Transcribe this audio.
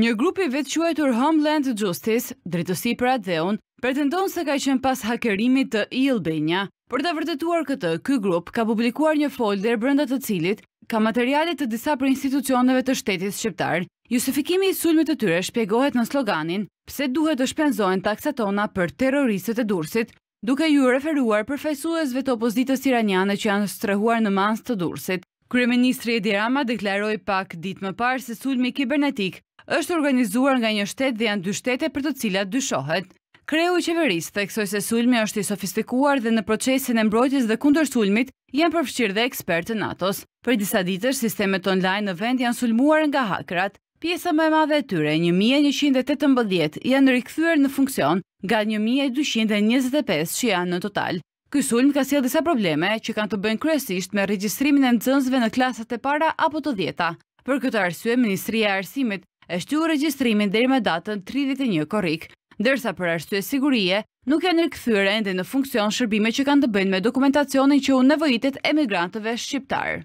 Një grupi vetëquajtur Homeland Justice, drejtësi për atë dheun, pretendon se ka qenë pas hakerimit të Ilbenja. Për të vërtetuar këtë, ky grup ka publikuar një folder brenda të cilit ka materialit të disa për institucioneve të shtetit shqiptar. Justifikimi i sulmit të tyre shpjegohet në sloganin pse duhet të shpenzojnë taksa tona për terroristët e dursit, duke ju referuar për fejsuesve të opozitës iranjane që janë strehuar në mans të dursit. Kryeministri Edi Rama deklaroi pak ditë më parë se sulmi kibernetik është organizuar nga një shtet dhe janë dy shtete për të cilat dyshohet. Kreu i qeverisë theksoi se sulmi është i sofistikuar dhe në procesin e mbrojtjes dhe kundër sulmit janë përfshirë dhe ekspertë NATOS. Për disa ditës, sistemet online në vend janë sulmuar nga hakerat. Pjesa më e madhe e tyre, 1118, janë rikthyer në funksion, nga 1225 që janë në total. Ky sulm ka sjell disa probleme që kanë të bëjnë kryesisht me regjistrimin e nxënësve në klasat e para apo të djeta. Për këtë arsye Ministria e Arsimit e shtu registrimin i me datën 31 korik, dërsa për ashtu e sigurie, nuk e nërkëthyre ende në funksion shërbime që kanë të bëjnë me dokumentacionin që unë nevojitet emigrantëve shqiptarë.